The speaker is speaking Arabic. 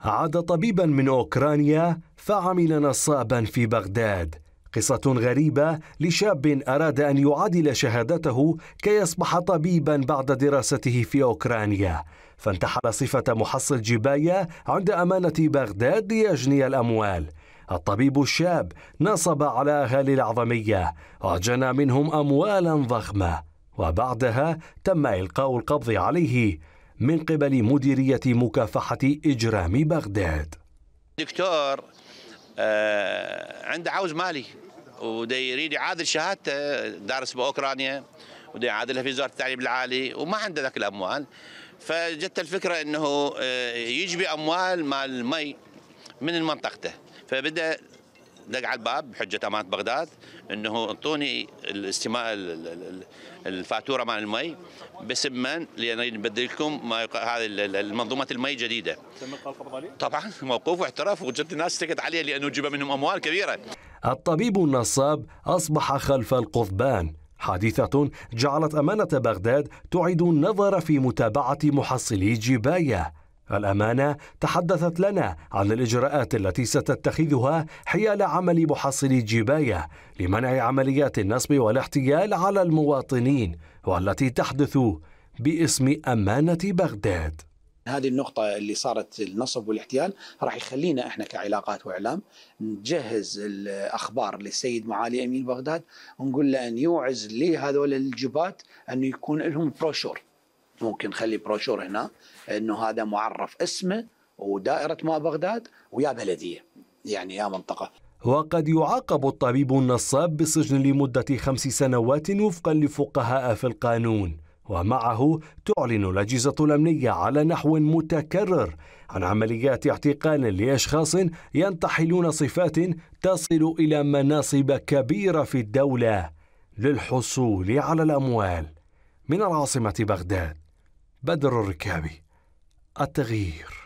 عاد طبيبا من أوكرانيا فعمل نصابا في بغداد قصة غريبة لشاب أراد أن يعادل شهادته كي يصبح طبيبا بعد دراسته في أوكرانيا فانتحل صفة محصل جباية عند أمانة بغداد ليجني الأموال الطبيب الشاب نصب على أهالي العظمية وجنى منهم أموالا ضخمة وبعدها تم إلقاء القبض عليه من قبل مديرية مكافحة إجرام بغداد دكتور آه عنده عوز مالي ودي يريد يعادل شهادته آه، دارس باوكرانيا ودي يعادلها في وزاره التعليم العالي وما عنده ذاك الاموال فجت الفكره انه آه، يجبي اموال مال المي من منطقته فبدا دق على الباب بحجه امانه بغداد انه انطوني الاستماع الفاتوره مع المي باسم من؟ لان نبدل لكم ما هذه المنظومه المي جديده. تم القبض عليه؟ طبعا موقوف واعتراف وجدت الناس تقعد عليه لانه جب منهم اموال كبيره. الطبيب النصاب اصبح خلف القضبان. حادثة جعلت أمانة بغداد تعيد النظر في متابعة محصلي جباية الأمانة تحدثت لنا عن الإجراءات التي ستتخذها حيال عمل محصلي جباية لمنع عمليات النصب والاحتيال على المواطنين والتي تحدث باسم أمانة بغداد هذه النقطة اللي صارت النصب والاحتيال راح يخلينا احنا كعلاقات واعلام نجهز الاخبار للسيد معالي امين بغداد ونقول له ان يوعز لهذول الجبات انه يكون لهم بروشور ممكن نخلي بروشور هنا انه هذا معرف اسمه ودائره ما بغداد ويا بلديه يعني يا منطقه وقد يعاقب الطبيب النصاب بالسجن لمدة خمس سنوات وفقا لفقهاء في القانون ومعه تعلن الأجهزة الأمنية على نحو متكرر عن عمليات اعتقال لأشخاص ينتحلون صفات تصل إلى مناصب كبيرة في الدولة للحصول على الأموال من العاصمة بغداد بدر الركابي التغيير